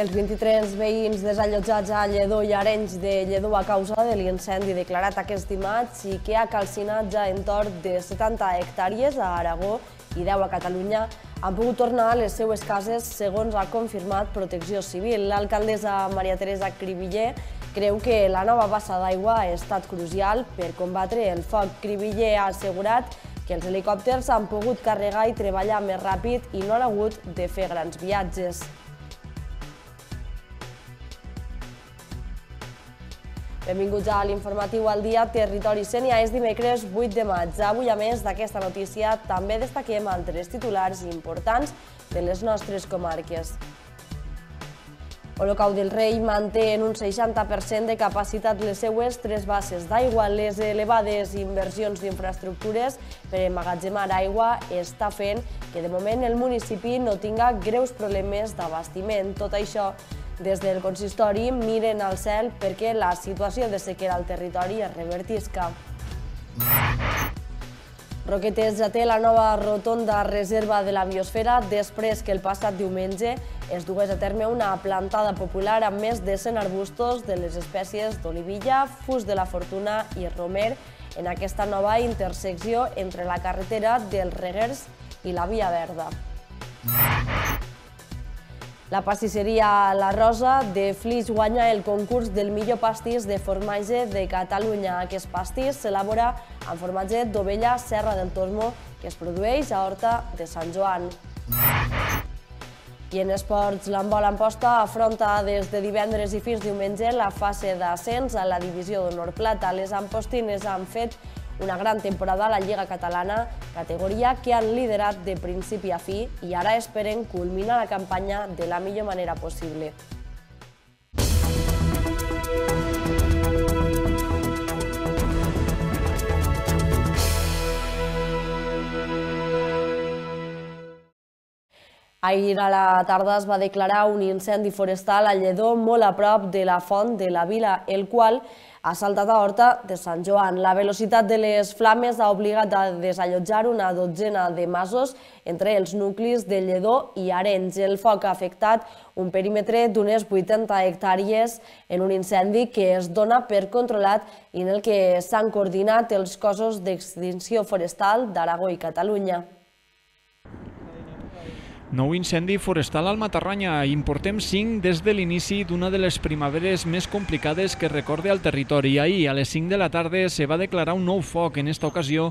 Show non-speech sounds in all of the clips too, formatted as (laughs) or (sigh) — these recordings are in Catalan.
els 23 veïns desallotjats a Lledó i Arenys de Lledó a causa de l'incendi declarat aquest dimarts i que ha calcinat ja en torn de 70 hectàrees a Aragó i 10 a Catalunya han pogut tornar a les seues cases, segons ha confirmat Protecció Civil. L'alcaldessa Maria Teresa Cribiller creu que la nova bassa d'aigua ha estat crucial per combatre el foc. Cribiller ha assegurat que els helicòpters han pogut carregar i treballar més ràpid i no han hagut de fer grans viatges. Benvinguts a l'informatiu al dia Territori Sènia. És dimecres 8 de maig. Avui, a més d'aquesta notícia, també destaquem altres titulars importants de les nostres comarques. Olocau del Rei manté en un 60% de capacitat les seues tres bases d'aigua. Les elevades inversions d'infraestructures per emmagatzemar aigua està fent que de moment el municipi no tinga greus problemes d'abastiment. Tot això des del consistori miren al cel perquè la situació de sequera al territori es revertisca. Roquetes ja té la nova rotonda reserva de la biosfera després que el passat diumenge es dugués a terme una plantada popular amb més de 100 arbustos de les espècies d'olivilla, fus de la fortuna i romer en aquesta nova intersecció entre la carretera dels Reguers i la Via Verda. La pastisseria La Rosa de Flix guanya el concurs del millor pastís de formatge de Catalunya. Aquest pastís s'elabora amb formatge d'ovella Serra del Tormo, que es produeix a Horta de Sant Joan. I en esports, en posta afronta des de divendres i fins diumenge la fase d'ascens a la divisió d'honor plata. Les ampostines han fet una gran temporada a la Lliga Catalana, categoria que han liderat de principi a fi i ara esperen culminar la campanya de la millor manera possible. Ahir a la tarda es va declarar un incendi forestal a Lledó, molt a prop de la font de la vila, el qual a Salta d'Horta, Horta de Sant Joan. La velocitat de les flames ha obligat a desallotjar una dotzena de masos entre els nuclis de Lledó i Arenys. El foc ha afectat un perímetre d'unes 80 hectàrees en un incendi que es dona per controlat i en el que s'han coordinat els cossos d'extinció forestal d'Aragó i Catalunya. Nou incendi forestal al Matarranya. Importem 5 des de l'inici d'una de les primaveres més complicades que recorde el territori. Ahir, a les 5 de la tarda, se va declarar un nou foc, en esta ocasió,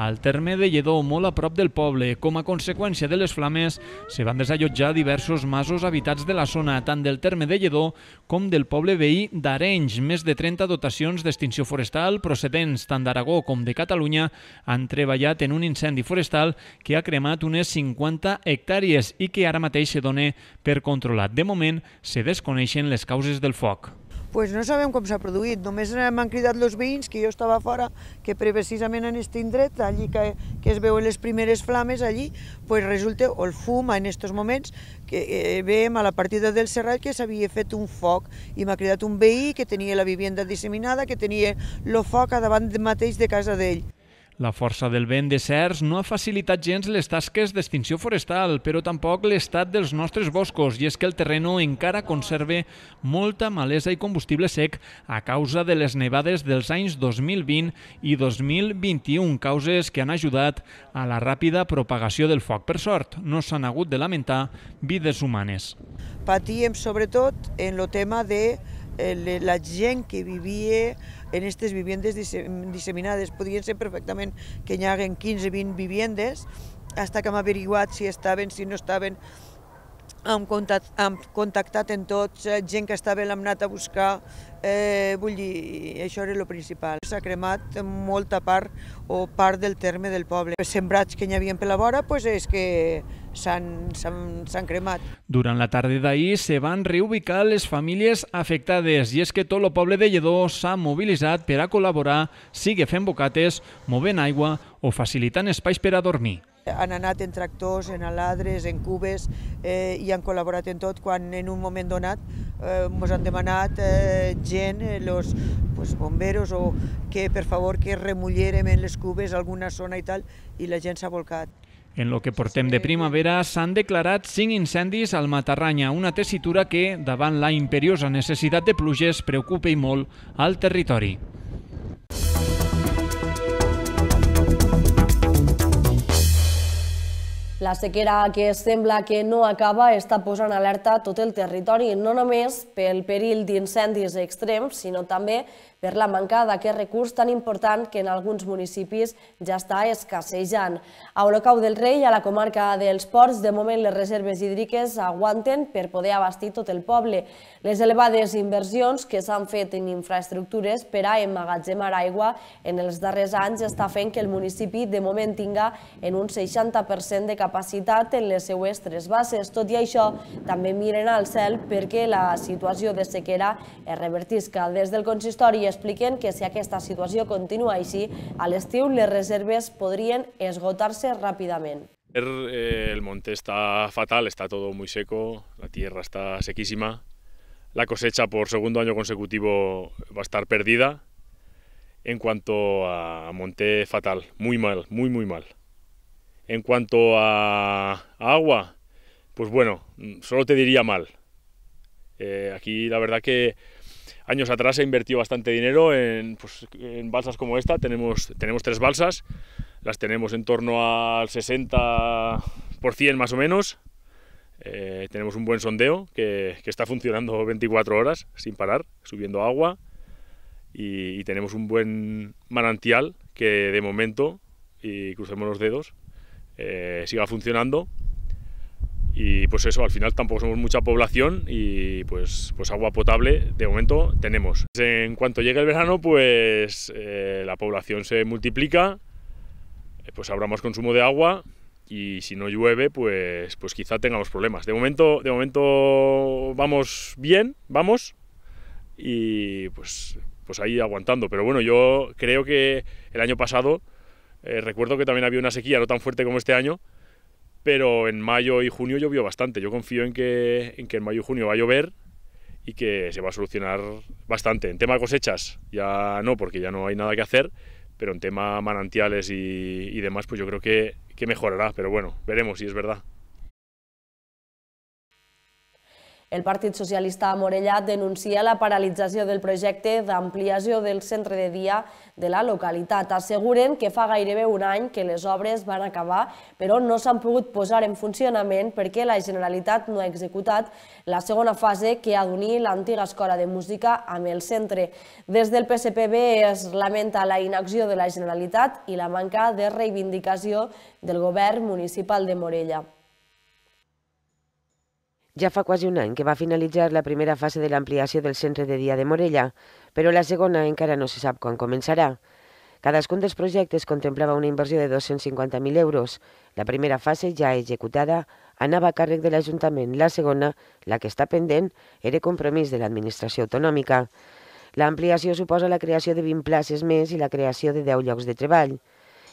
al terme de Lledó, molt a prop del poble. Com a conseqüència de les flames, se van desallotjar diversos masos habitats de la zona, tant del terme de Lledó com del poble veí d'Arenys. Més de 30 dotacions d'extinció forestal procedents tant d'Aragó com de Catalunya han treballat en un incendi forestal que ha cremat unes 50 hectàrees d'interès i que ara mateix se dona per controlat. De moment, se desconeixen les causes del foc pues no sabem com s'ha produït, només m'han cridat els veïns que jo estava fora, que precisament en aquest indret, allí que, que es veuen les primeres flames, allí, pues resulta, o el fum en aquests moments, que eh, veiem a la partida del Serrall que s'havia fet un foc i m'ha cridat un veí que tenia la vivienda disseminada, que tenia el foc a davant mateix de casa d'ell. La força del vent de certs no ha facilitat gens les tasques d'extinció forestal, però tampoc l'estat dels nostres boscos, i és que el terreno encara conserva molta malesa i combustible sec a causa de les nevades dels anys 2020 i 2021, causes que han ajudat a la ràpida propagació del foc. Per sort, no s'han hagut de lamentar vides humanes. Patíem sobretot en el tema de eh, la gent que vivia en aquestes vivendes disseminades. Podien ser perfectament que hi haguen 15-20 vivendes, fins que hem averiguat si estaven, si no estaven, hem contactat, hem contactat en tots, eh, gent que estava l'hem anat a buscar, eh, vull dir, això era el principal. S'ha cremat molta part o part del terme del poble. Els sembrats que hi havia per la vora, pues, és que s'han cremat. Durant la tarda d'ahir se van reubicar les famílies afectades i és que tot el poble de Lledó s'ha mobilitzat per a col·laborar, sigui fent bocates, movent aigua o facilitant espais per a dormir. Han anat en tractors, en aladres, en cubes eh, i han col·laborat en tot quan en un moment donat eh, ens han demanat eh, gent, els eh, pues, bomberos o que per favor que remullérem en les cubes alguna zona i tal i la gent s'ha volcat. En lo que portem de primavera s'han declarat cinc incendis al Matarranya, una tessitura que, davant la imperiosa necessitat de pluges, preocupa i molt al territori. La sequera que sembla que no acaba està posant alerta tot el territori, no només pel perill d'incendis extrems, sinó també per la manca d'aquest recurs tan important que en alguns municipis ja està escassejant. A Olocau del Rei, a la comarca dels Ports, de moment les reserves hídriques aguanten per poder abastir tot el poble. Les elevades inversions que s'han fet en infraestructures per a emmagatzemar aigua en els darrers anys està fent que el municipi de moment tinga en un 60% de capacitat capacitat en les seues tres bases. Tot i això, també miren al cel perquè la situació de sequera es revertisca. Des del consistori expliquen que si aquesta situació continua així, a l'estiu les reserves podrien esgotar-se ràpidament. El eh, monte està fatal, està tot molt seco, la tierra està sequíssima, la cosecha por segundo año consecutivo va a estar perdida. En cuanto a monte fatal, muy mal, muy muy mal. En cuanto a, agua, pues bueno, solo te diría mal. Eh, aquí la verdad que años atrás se invertido bastante dinero pues, en, balsas como esta. Tenemos, tenemos tres balsas, las tenemos en torno al 60% más o menos. Eh, tenemos un buen sondeo que, está funcionando 24 horas sin parar, subiendo agua. Y, y tenemos un buen manantial que de momento, y crucemos los dedos, eh, siga funcionando. Y pues eso, al final tampoco somos mucha población y pues, pues agua potable de momento tenemos. En cuanto llegue el verano, pues eh, la población se multiplica, eh, pues habrá más consumo de agua y si no llueve, pues, pues quizá tengamos problemas. De momento, de momento vamos bien, vamos, y pues, pues ahí aguantando. Pero bueno, yo creo que el año pasado eh, recuerdo que también había una sequía no tan fuerte como este año, pero en mayo y junio llovió bastante. Yo confío en que en, mayo y junio va a llover y que se va a solucionar bastante. En tema cosechas ya no, porque ya no hay nada que hacer, pero en tema manantiales y, demás, pues yo creo que mejorará. Pero bueno, veremos si es verdad. El Partit Socialista a Morella denuncia la paralització del projecte d'ampliació del centre de dia de la localitat. Asseguren que fa gairebé un any que les obres van acabar, però no s'han pogut posar en funcionament perquè la Generalitat no ha executat la segona fase que ha d'unir l'antiga escola de música amb el centre. Des del PSPB es lamenta la inacció de la Generalitat i la manca de reivindicació del govern municipal de Morella. Ja fa quasi un any que va finalitzar la primera fase de l'ampliació del centre de dia de Morella, però la segona encara no se sap quan començarà. Cadascun dels projectes contemplava una inversió de 250.000 euros. La primera fase, ja executada, anava a càrrec de l'Ajuntament. La segona, la que està pendent, era compromís de l'administració autonòmica. L'ampliació suposa la creació de 20 places més i la creació de 10 llocs de treball.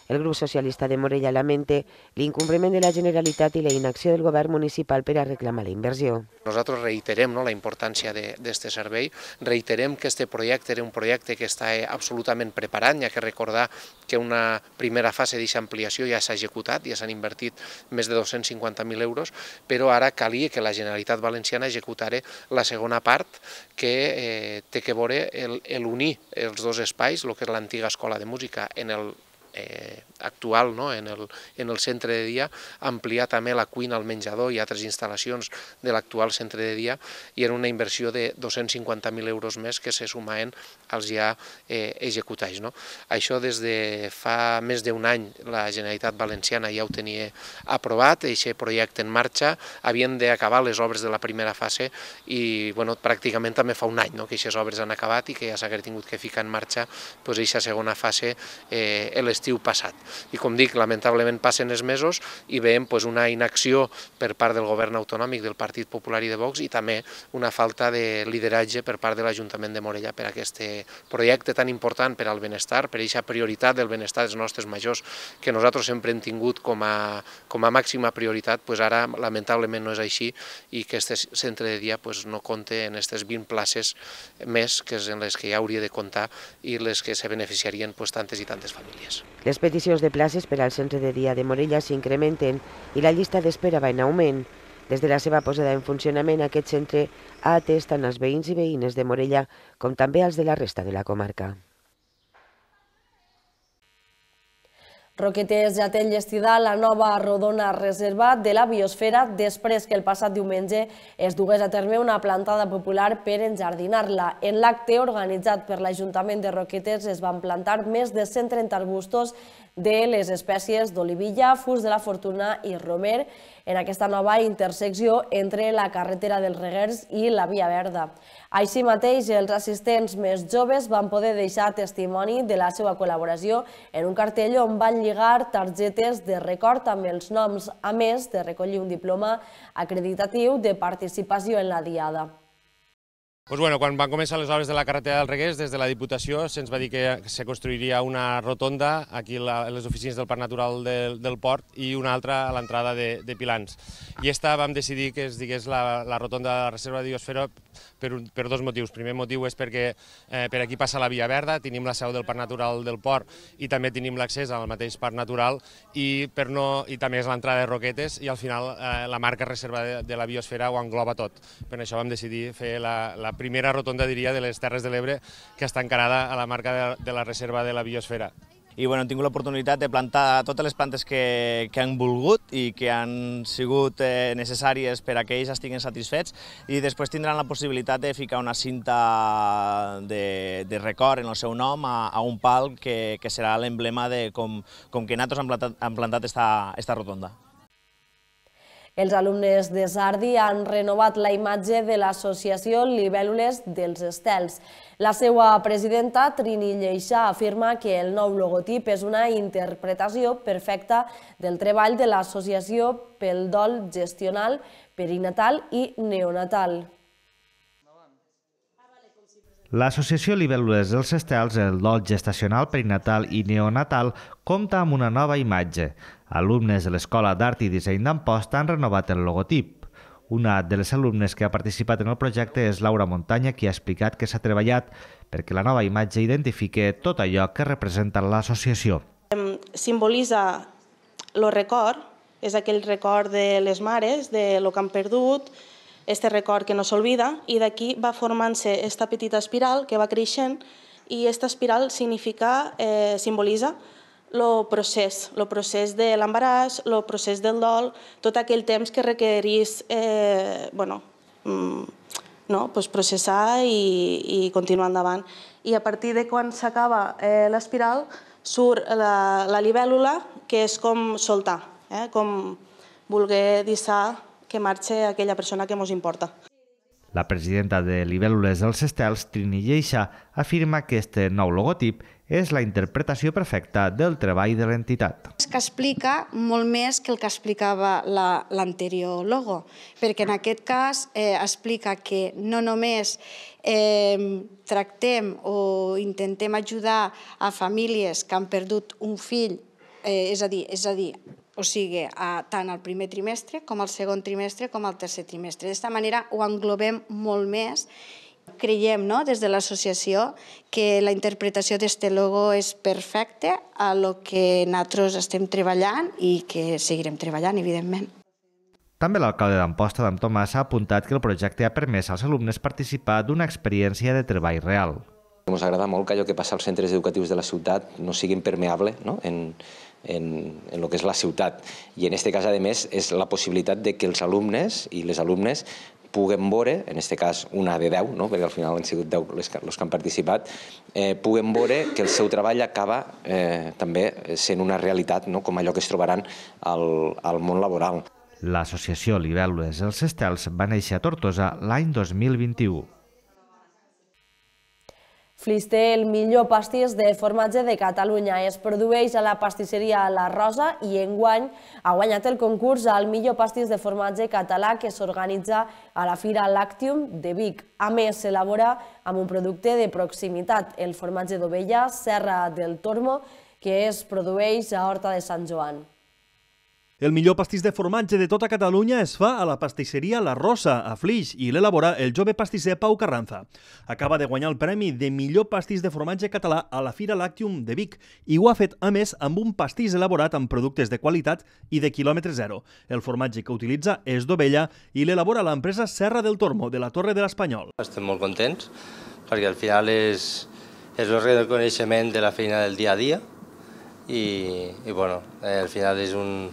El grup socialista de Morella lamenta l'incompliment de la Generalitat i la inacció del govern municipal per a reclamar la inversió. Nosaltres reiterem no, la importància d'aquest servei, reiterem que aquest projecte era un projecte que està eh, absolutament preparat, ja que recordar que una primera fase d'aquesta ampliació ja s'ha executat, ja s'han invertit més de 250.000 euros, però ara calia que la Generalitat Valenciana executara la segona part que eh, té que veure l'unir el, els dos espais, el que és l'antiga escola de música en el eh, actual no? en, el, en el centre de dia, ampliar també la cuina, al menjador i altres instal·lacions de l'actual centre de dia i era una inversió de 250.000 euros més que se sumaven als ja eh, executats. No? Això des de fa més d'un any la Generalitat Valenciana ja ho tenia aprovat, aquest projecte en marxa, havien d'acabar les obres de la primera fase i bueno, pràcticament també fa un any no? que aquestes obres han acabat i que ja s'hagués tingut que ficar en marxa doncs, aquesta segona fase eh, l'estiu passat. I com dic, lamentablement passen els mesos i veiem pues, una inacció per part del govern autonòmic del Partit Popular i de Vox i també una falta de lideratge per part de l'Ajuntament de Morella per aquest eh, projecte tan important per al benestar, per aquesta prioritat del benestar dels nostres majors que nosaltres sempre hem tingut com a, com a màxima prioritat, doncs ara lamentablement no és així i que aquest centre de dia pues, no compte en aquestes 20 places més que és en les que ja hauria de comptar i les que se beneficiarien pues, tantes i tantes famílies. Les peticions de places per al centre de dia de Morella s'incrementen i la llista d'espera va en augment. Des de la seva posada en funcionament, aquest centre ha atès tant els veïns i veïnes de Morella com també els de la resta de la comarca. Roquetes ja té enllestida la nova rodona reserva de la biosfera després que el passat diumenge es dugués a terme una plantada popular per enjardinar-la. En l'acte organitzat per l'Ajuntament de Roquetes es van plantar més de 130 arbustos de les espècies d'olivilla, fus de la fortuna i romer en aquesta nova intersecció entre la carretera dels Reguers i la Via Verda. Així mateix, els assistents més joves van poder deixar testimoni de la seva col·laboració en un cartell on van lligar targetes de record amb els noms, a més de recollir un diploma acreditatiu de participació en la Diada. Pues bueno, quan van començar les obres de la carretera del Regués, des de la Diputació se'ns va dir que se construiria una rotonda aquí a les oficines del Parc Natural del, del Port i una altra a l'entrada de, de Pilans. I esta vam decidir que es digués la, la rotonda de la Reserva de Biosfera per, per dos motius. El primer motiu és perquè eh, per aquí passa la Via Verda, tenim la seu del Parc Natural del Port i també tenim l'accés al mateix Parc Natural i, per no, i també és l'entrada de Roquetes i al final eh, la marca Reserva de, de la Biosfera ho engloba tot. Per això vam decidir fer la, la primera rotonda, diria, de les Terres de l'Ebre que està encarada a la marca de, de la Reserva de la Biosfera i bueno, hem tingut l'oportunitat de plantar totes les plantes que, que han volgut i que han sigut eh, necessàries per a que ells estiguin satisfets i després tindran la possibilitat de ficar una cinta de, de record en el seu nom a, a un pal que, que serà l'emblema de com, com que nosaltres hem plantat, hem plantat esta, esta rotonda. Els alumnes de Sardi han renovat la imatge de l'associació Libèl·lules dels Estels. La seva presidenta, Trini Lleixà, afirma que el nou logotip és una interpretació perfecta del treball de l'associació pel dol gestional, perinatal i neonatal. L'Associació Libèl·lules dels Estels, el dol gestacional perinatal i neonatal, compta amb una nova imatge. Alumnes de l'Escola d'Art i Disseny d'Amposta han renovat el logotip. Una de les alumnes que ha participat en el projecte és Laura Muntanya, qui ha explicat que s'ha treballat perquè la nova imatge identifique tot allò que representa l'associació. Simbolitza el record, és aquell record de les mares, de lo que han perdut, este record que no s'olvida i d'aquí va formant-se esta petita espiral que va creixent i aquesta espiral significa, eh, simbolitza el procés, el procés de l'embaràs, el procés del dol, tot aquell temps que requerís eh, bueno, mm, no? pues processar i, i continuar endavant. I a partir de quan s'acaba eh, l'espiral surt la, la libèl·lula, que és com soltar, eh? com voler dissar que marxe aquella persona que ens importa. La presidenta de Libèl·lules dels Estels, Trini Lleixa, afirma que este nou logotip és la interpretació perfecta del treball de l'entitat. És que explica molt més que el que explicava l'anterior la, logo, perquè en aquest cas eh, explica que no només eh, tractem o intentem ajudar a famílies que han perdut un fill, eh, és a dir, és a dir o sigui, a, tant al primer trimestre com al segon trimestre com al tercer trimestre. D'esta manera ho englobem molt més creiem no, des de l'associació que la interpretació d'este logo és perfecta a lo que nosaltres estem treballant i que seguirem treballant, evidentment. També l'alcalde d'Amposta, d'en Tomàs, ha apuntat que el projecte ha permès als alumnes participar d'una experiència de treball real. Ens agrada molt que allò que passa als centres educatius de la ciutat no sigui impermeable no? en, en, en el que és la ciutat. I en aquest cas, a més, és la possibilitat de que els alumnes i les alumnes puguem veure, en aquest cas una de 10, no? perquè al final han sigut 10 els que, que han participat, eh, puguem veure que el seu treball acaba eh, també sent una realitat, no? com allò que es trobaran al, al món laboral. L'associació Libèl·lues els Estels va néixer a Tortosa l'any 2021. Flix té el millor pastís de formatge de Catalunya. Es produeix a la pastisseria La Rosa i enguany ha guanyat el concurs al millor pastís de formatge català que s'organitza a la Fira Lactium de Vic. A més, s'elabora amb un producte de proximitat, el formatge d'ovella Serra del Tormo, que es produeix a Horta de Sant Joan. El millor pastís de formatge de tota Catalunya es fa a la pastisseria La Rosa, a Flix, i l'elabora el jove pastisser Pau Carranza. Acaba de guanyar el premi de millor pastís de formatge català a la Fira Lactium de Vic i ho ha fet, a més, amb un pastís elaborat amb productes de qualitat i de quilòmetre zero. El formatge que utilitza és d'ovella i l'elabora l'empresa Serra del Tormo, de la Torre de l'Espanyol. Estem molt contents perquè al final és, és el reconeixement de la feina del dia a dia i, i bueno, eh, al final és un,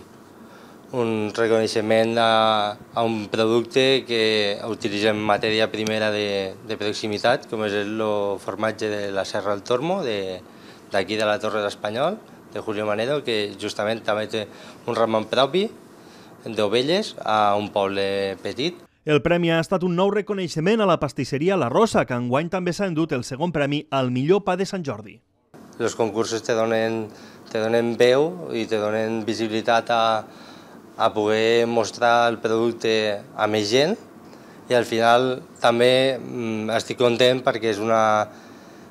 un reconeixement a, a un producte que utilitzem matèria primera de, de proximitat, com és el formatge de la Serra del Tormo, d'aquí de, de la Torre d'Espanyol, de Julio Manero, que justament també té un ramon propi d'ovelles a un poble petit. El premi ha estat un nou reconeixement a la pastisseria La Rosa, que enguany també s'ha endut el segon premi al millor pa de Sant Jordi. Els concursos te donen, te donen veu i te donen visibilitat a, a poder mostrar el producte a més gent i al final també mm, estic content perquè és una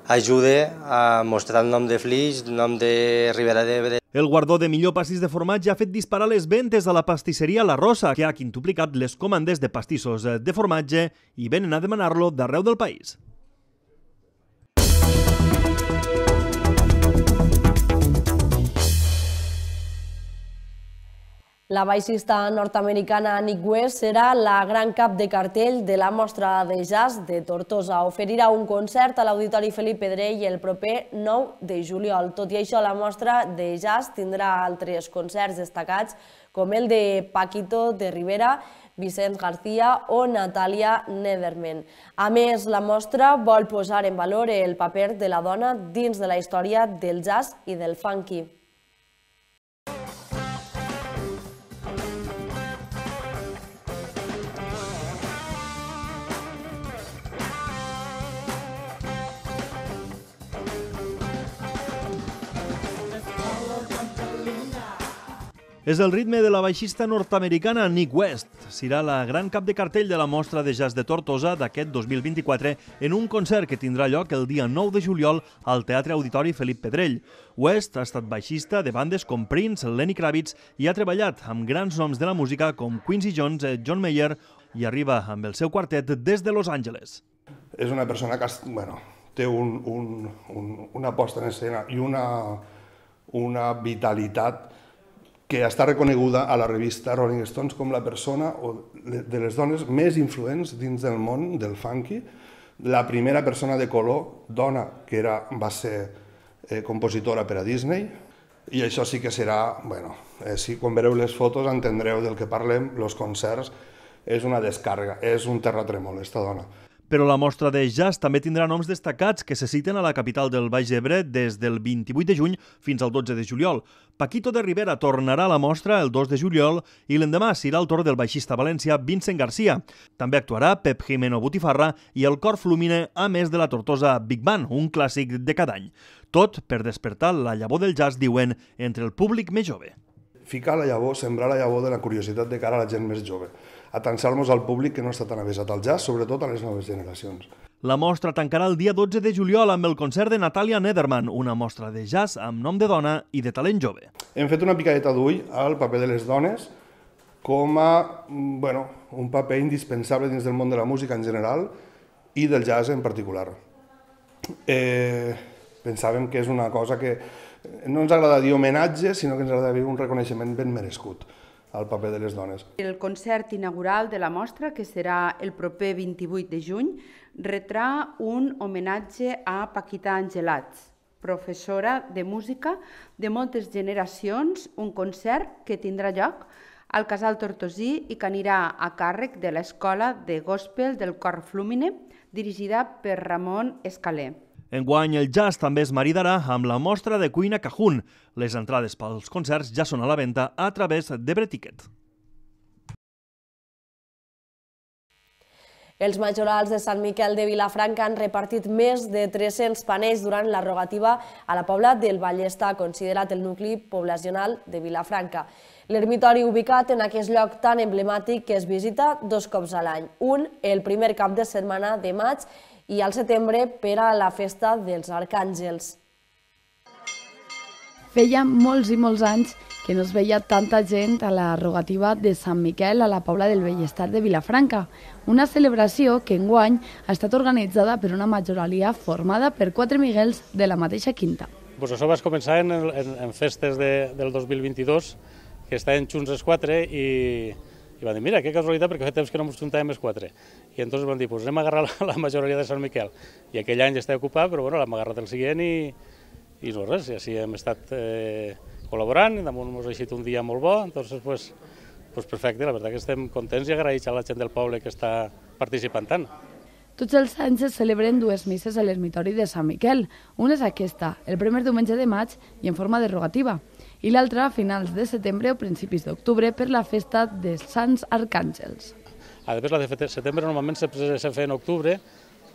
ajuda a mostrar el nom de Flix, el nom de Ribera d'Ebre. El guardó de millor pastís de formatge ha fet disparar les ventes a la pastisseria La Rosa, que ha quintuplicat les comandes de pastissos de formatge i venen a demanar-lo d'arreu del país. La baixista nord-americana Nick West serà la gran cap de cartell de la mostra de jazz de Tortosa. Oferirà un concert a l'Auditori Felip Pedrell el proper 9 de juliol. Tot i això, la mostra de jazz tindrà altres concerts destacats, com el de Paquito de Rivera, Vicenç García o Natàlia Nederman. A més, la mostra vol posar en valor el paper de la dona dins de la història del jazz i del funky. És el ritme de la baixista nord-americana Nick West. Serà la gran cap de cartell de la mostra de jazz de Tortosa d'aquest 2024 en un concert que tindrà lloc el dia 9 de juliol al Teatre Auditori Felip Pedrell. West ha estat baixista de bandes com Prince, Lenny Kravitz i ha treballat amb grans noms de la música com Quincy Jones, eh, John Mayer i arriba amb el seu quartet des de Los Angeles. És una persona que bueno, té un, un, un, una posta en escena i una, una vitalitat que està reconeguda a la revista Rolling Stones com la persona o de les dones més influents dins del món del funky, la primera persona de color dona que era, va ser eh, compositora per a Disney, i això sí que serà, bueno, eh, si quan veureu les fotos entendreu del que parlem, els concerts, és una descarga, és un terratrèmol, aquesta dona però la mostra de jazz també tindrà noms destacats que se citen a la capital del Baix Ebre des del 28 de juny fins al 12 de juliol. Paquito de Rivera tornarà a la mostra el 2 de juliol i l'endemà serà el torn del baixista valencià Vincent Garcia. També actuarà Pep Jimeno Botifarra i el cor Flumine, a més de la tortosa Big Band, un clàssic de cada any. Tot per despertar la llavor del jazz, diuen, entre el públic més jove. Ficar la llavor, sembrar la llavor de la curiositat de cara a la gent més jove tancar nos al públic que no està tan avesat al jazz, sobretot a les noves generacions. La mostra tancarà el dia 12 de juliol amb el concert de Natàlia Nederman, una mostra de jazz amb nom de dona i de talent jove. Hem fet una picadeta d'ull al paper de les dones com a mm, bueno, un paper indispensable dins del món de la música en general i del jazz en particular. Eh, pensàvem que és una cosa que no ens agrada dir homenatge, sinó que ens agrada un reconeixement ben merescut al paper de les dones. El concert inaugural de la mostra, que serà el proper 28 de juny, retrà un homenatge a Paquita Angelats, professora de música de moltes generacions, un concert que tindrà lloc al Casal Tortosí i que anirà a càrrec de l'Escola de Gospel del Cor Flúmine, dirigida per Ramon Escaler. Enguany el jazz també es maridarà amb la mostra de cuina Cajun. Les entrades pels concerts ja són a la venda a través de Bretiquet. Els majorals de Sant Miquel de Vilafranca han repartit més de 300 panells durant la rogativa a la Pobla del Ballesta, considerat el nucli poblacional de Vilafranca. L'ermitori ubicat en aquest lloc tan emblemàtic que es visita dos cops a l'any. Un, el primer cap de setmana de maig, i al setembre per a la festa dels arcàngels. Feia molts i molts anys que no es veia tanta gent a la rogativa de Sant Miquel a la Pobla del Bellestat de Vilafranca, una celebració que enguany ha estat organitzada per una majoralia formada per quatre miguels de la mateixa quinta. Pues això va començar en, en, en festes de, del 2022, que estaven junts els quatre i, i van dir, mira, que casualitat, perquè fa temps que no ens juntàvem els quatre i entonces van dir, doncs anem a agarrar la, la majoria de Sant Miquel. I aquell any ja estava ocupat, però bueno, l'hem agarrat el següent i, i no res, i així hem estat eh, col·laborant, i damunt ens ha eixit un dia molt bo, entonces pues, pues perfecte, la veritat que estem contents i agraïts a la gent del poble que està participant tant. Tots els anys es celebren dues misses a l'ermitori de Sant Miquel. Una és aquesta, el primer diumenge de maig i en forma derogativa, i l'altra a finals de setembre o principis d'octubre per la festa de Sants Arcàngels. A més, la de setembre normalment se, se fa en octubre,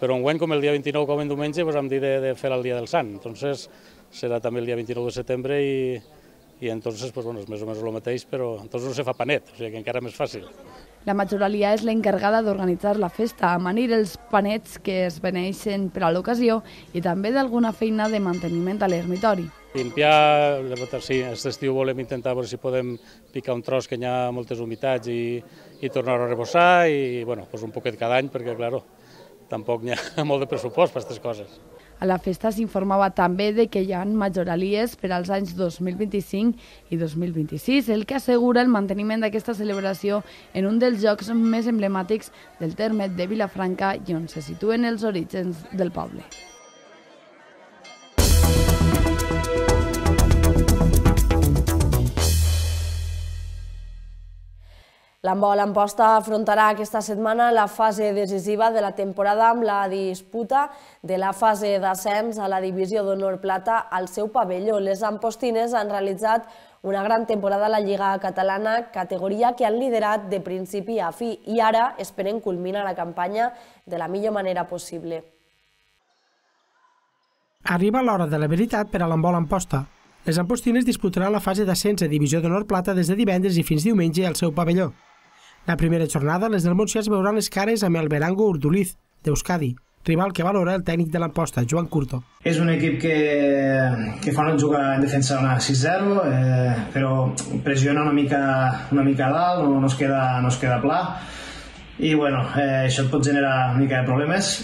però en guany, com el dia 29 com en diumenge, pues, hem dit de, de fer el dia del Sant. Entonces, serà també el dia 29 de setembre i, i entonces, pues, bueno, és més o menys el mateix, però entonces no se fa panet, o sigui que encara més fàcil. La Majoralia és l'encarregada d'organitzar la festa, amanir els panets que es beneixen per a l'ocasió i també d'alguna feina de manteniment a l'ermitori. Limpiar, sí, aquest estiu volem intentar veure si podem picar un tros que hi ha moltes humitats i, i tornar-ho a rebossar i bueno, pues un poquet cada any perquè, clar, tampoc hi ha (laughs) molt de pressupost per aquestes coses. A la festa s'informava també de que hi ha majoralies per als anys 2025 i 2026, el que assegura el manteniment d'aquesta celebració en un dels jocs més emblemàtics del terme de Vilafranca i on se situen els orígens del poble. L'handbol Amposta afrontarà aquesta setmana la fase decisiva de la temporada amb la disputa de la fase d'ascens a la Divisió d'Honor Plata al seu pavelló. Les ampostines han realitzat una gran temporada a la Lliga Catalana, categoria que han liderat de principi a fi i ara esperen culminar la campanya de la millor manera possible. Arriba l'hora de la veritat per a l'embol Amposta. Les Ampostines disputaran la fase d'ascens a Divisió d'Honor Plata des de divendres i fins diumenge al seu pavelló. La primera jornada, les del Montsià es veuran les cares amb el Berango Urduliz, d'Euskadi, rival que valora el tècnic de l'emposta, Joan Curto. És un equip que, que fa un juga en defensa una 6-0, eh, però pressiona una mica, una mica a dalt, no, no, es queda, no es queda pla, i bueno, eh, això et pot generar una mica de problemes.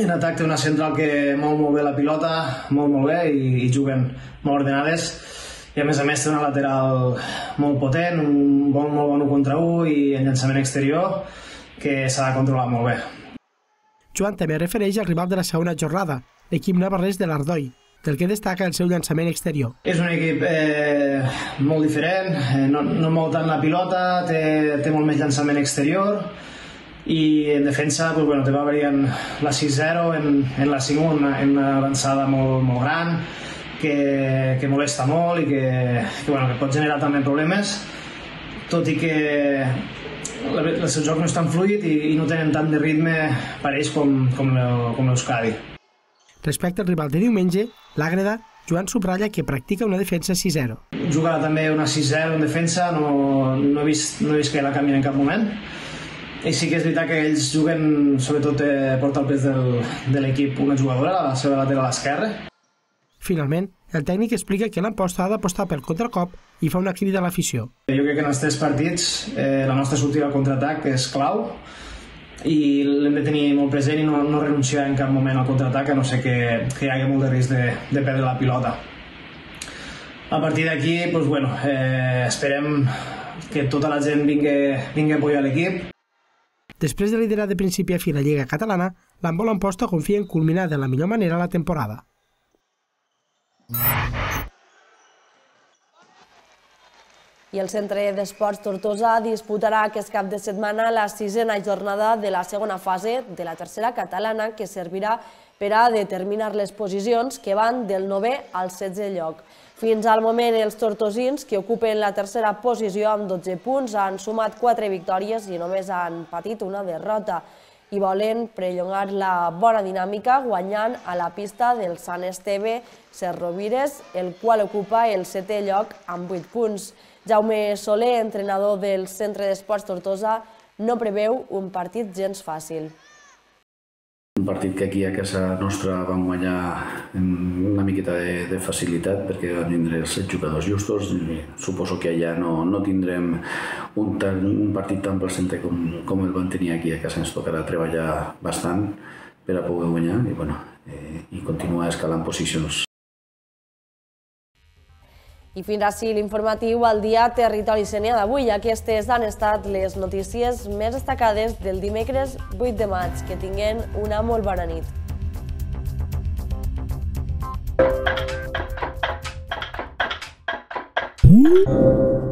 En atac té una central que mou molt bé la pilota, molt molt bé, i, i juguen molt ordenades i a més a més té una lateral molt potent, un bon, molt bon 1 contra 1 i en llançament exterior que s'ha de controlar molt bé. Joan també refereix al rival de la segona jornada, l'equip navarrès de l'Ardoi, del que destaca el seu llançament exterior. És un equip eh, molt diferent, eh, no, no mou tant la pilota, té, té molt més llançament exterior, i en defensa pues, bueno, te va variant la 6-0 en, en la 5-1, en una avançada molt, molt gran que, que molesta molt i que, que, bueno, que pot generar també problemes, tot i que el seu joc no és tan fluid i, i no tenen tant de ritme pareix com, com com l'Euskadi. Respecte al rival de diumenge, l'Àgreda, Joan subratlla que practica una defensa 6-0. Juga també una 6-0 en defensa, no, no, he vist, no he vist que la canvien en cap moment. I sí que és veritat que ells juguen, sobretot eh, porta el pes del, de l'equip una jugadora, la seva lateral esquerra, Finalment, el tècnic explica que l'emposta ha d'apostar pel contracop i fa una crida a l'afició. Jo crec que en els tres partits eh, la nostra sortida al contraatac és clau i l'hem de tenir molt present i no, no renunciar en cap moment al contraatac a no sé que, que hi hagi molt de risc de, de perdre la pilota. A partir d'aquí, doncs, bueno, eh, esperem que tota la gent vingui, vingui a apoyar l'equip. Després de liderar de principi a fi la Lliga Catalana, l'Embol posta confia en culminar de la millor manera la temporada. I el Centre d'Esports Tortosa disputarà aquest cap de setmana la sisena jornada de la segona fase de la tercera catalana que servirà per a determinar les posicions que van del 9è al 16è lloc. Fins al moment, els tortosins, que ocupen la tercera posició amb 12 punts, han sumat 4 victòries i només han patit una derrota i volen prellongar la bona dinàmica guanyant a la pista del Sant Esteve Serrovires, el qual ocupa el setè lloc amb 8 punts. Jaume Soler, entrenador del Centre d'Esports Tortosa, no preveu un partit gens fàcil. Un partit que aquí a casa nostra vam guanyar amb una miqueta de, facilitat perquè vam tindre els set jugadors justos. Suposo que allà no, no tindrem un, partit tan present com, com el van tenir aquí a casa. Ens tocarà treballar bastant per a poder guanyar i, bueno, eh, i continuar escalant posicions i fins ací l'informatiu al dia Territori Senia d'avui. Aquestes han estat les notícies més destacades del dimecres 8 de maig. Que tinguen una molt bona nit. Mm-hmm.